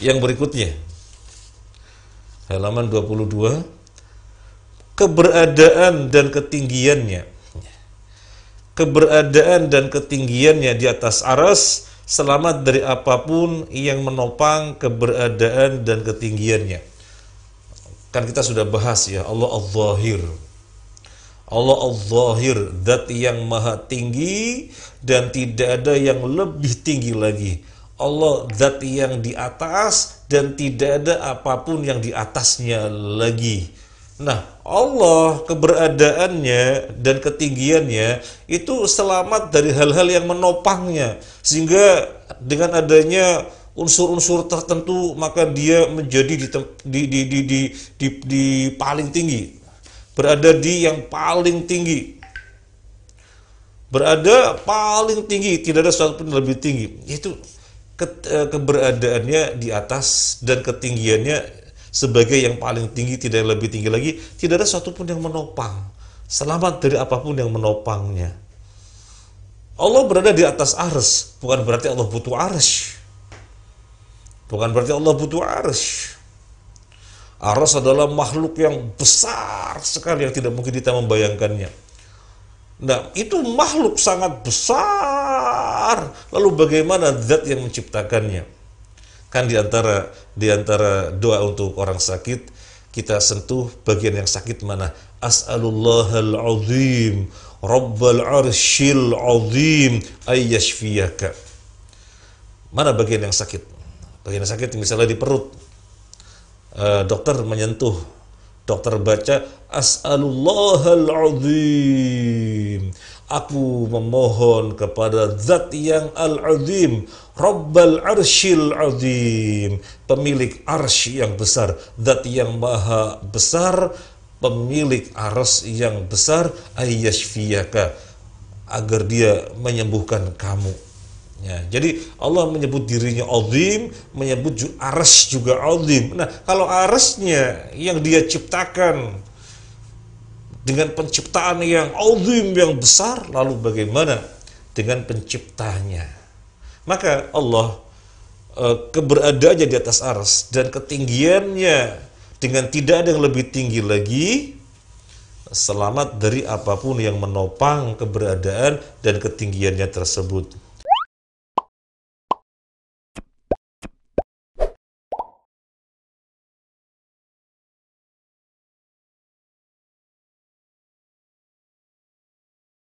Yang berikutnya halaman 22 keberadaan dan ketinggiannya keberadaan dan ketinggiannya di atas aras selamat dari apapun yang menopang keberadaan dan ketinggiannya kan kita sudah bahas ya Allah al-Zahir Allah al-Zahir, zat yang maha tinggi dan tidak ada yang lebih tinggi lagi. Allah zat yang di atas dan tidak ada apapun yang di atasnya lagi. Nah, Allah keberadaannya dan ketinggiannya itu selamat dari hal-hal yang menopangnya sehingga dengan adanya unsur-unsur tertentu maka dia menjadi di di di di di, di, di paling tinggi berada di yang paling tinggi berada paling tinggi tidak ada sesuatu yang lebih tinggi itu ke, e, keberadaannya di atas dan ketinggiannya sebagai yang paling tinggi tidak ada yang lebih tinggi lagi tidak ada sesuatu pun yang menopang selamat dari apapun yang menopangnya Allah berada di atas ars bukan berarti Allah butuh ars bukan berarti Allah butuh ars Aras adalah makhluk yang besar sekali yang tidak mungkin kita membayangkannya. Nah, itu makhluk sangat besar. Lalu bagaimana zat yang menciptakannya? Kan di antara di antara doa untuk orang sakit, kita sentuh bagian yang sakit mana? al azim, rabbal arshil azim, ayyashfiyaka. Mana bagian yang sakit? Bagian yang sakit misalnya di perut, Eh, dokter menyentuh, dokter baca as'alullahal azim. Aku memohon kepada zat yang al-azim, Rabbal arshil azim, pemilik arsh yang besar, zat yang maha besar, pemilik aras yang besar, ayyashfiyaka, agar dia menyembuhkan kamu. Ya, jadi Allah menyebut dirinya azim, menyebut ars juga azim. Nah, kalau arsnya yang dia ciptakan dengan penciptaan yang azim yang besar, lalu bagaimana dengan penciptanya? Maka Allah e, keberadaannya di atas ars dan ketinggiannya dengan tidak ada yang lebih tinggi lagi selamat dari apapun yang menopang keberadaan dan ketinggiannya tersebut.